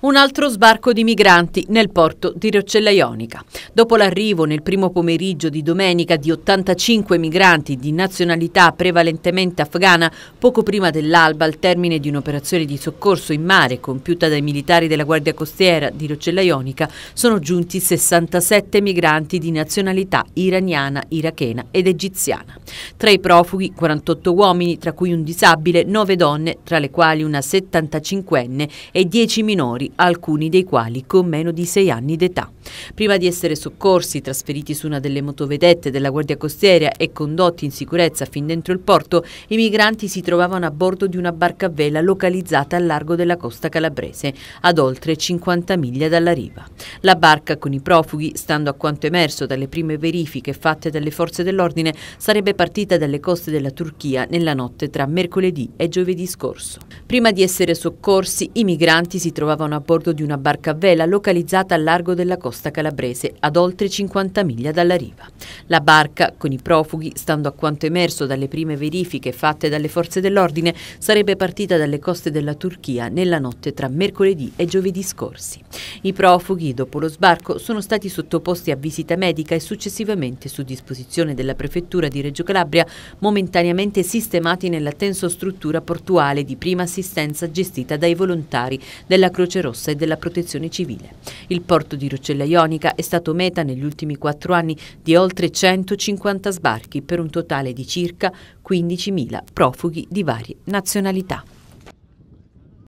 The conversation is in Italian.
Un altro sbarco di migranti nel porto di Roccella Ionica. Dopo l'arrivo nel primo pomeriggio di domenica di 85 migranti di nazionalità prevalentemente afghana, poco prima dell'alba al termine di un'operazione di soccorso in mare compiuta dai militari della Guardia Costiera di Roccella Ionica, sono giunti 67 migranti di nazionalità iraniana, irachena ed egiziana. Tra i profughi 48 uomini, tra cui un disabile, 9 donne, tra le quali una 75enne e 10 minori alcuni dei quali con meno di 6 anni d'età. Prima di essere soccorsi, trasferiti su una delle motovedette della Guardia Costiera e condotti in sicurezza fin dentro il porto, i migranti si trovavano a bordo di una barca a vela localizzata al largo della costa calabrese, ad oltre 50 miglia dalla riva. La barca con i profughi, stando a quanto emerso dalle prime verifiche fatte dalle forze dell'ordine, sarebbe partita dalle coste della Turchia nella notte tra mercoledì e giovedì scorso. Prima di essere soccorsi, i migranti si trovavano a a bordo di una barca a vela localizzata al largo della costa calabrese, ad oltre 50 miglia dalla riva. La barca, con i profughi, stando a quanto emerso dalle prime verifiche fatte dalle forze dell'ordine, sarebbe partita dalle coste della Turchia nella notte tra mercoledì e giovedì scorsi. I profughi, dopo lo sbarco, sono stati sottoposti a visita medica e successivamente, su disposizione della Prefettura di Reggio Calabria, momentaneamente sistemati nella struttura portuale di prima assistenza gestita dai volontari della Croce Rossa e della Protezione Civile. Il porto di Roccella Ionica è stato meta negli ultimi quattro anni di oltre 150 sbarchi per un totale di circa 15.000 profughi di varie nazionalità.